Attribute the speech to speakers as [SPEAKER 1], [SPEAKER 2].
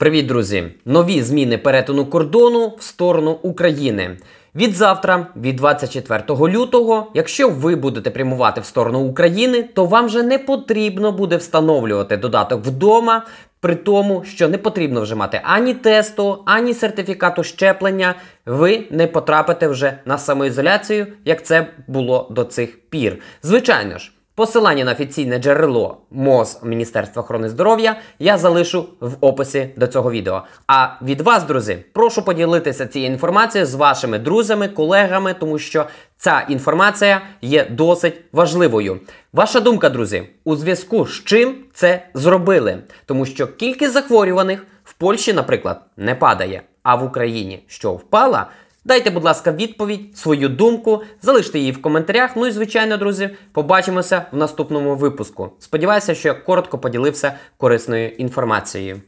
[SPEAKER 1] Привіт, друзі! Нові зміни перетину кордону в сторону України. Від завтра, від 24 лютого, якщо ви будете прямувати в сторону України, то вам вже не потрібно буде встановлювати додаток вдома, при тому, що не потрібно вже мати ані тесту, ані сертифікату щеплення. Ви не потрапите вже на самоізоляцію, як це було до цих пір. Звичайно ж. Посилання на офіційне джерело МОЗ Міністерства охорони здоров'я я залишу в описі до цього відео. А від вас, друзі, прошу поділитися цією інформацією з вашими друзями, колегами, тому що ця інформація є досить важливою. Ваша думка, друзі, у зв'язку з чим це зробили? Тому що кількість захворюваних в Польщі, наприклад, не падає, а в Україні що впала. Дайте, будь ласка, відповідь, свою думку, залиште її в коментарях. Ну і, звичайно, друзі, побачимося в наступному випуску. Сподіваюся, що я коротко поділився корисною інформацією.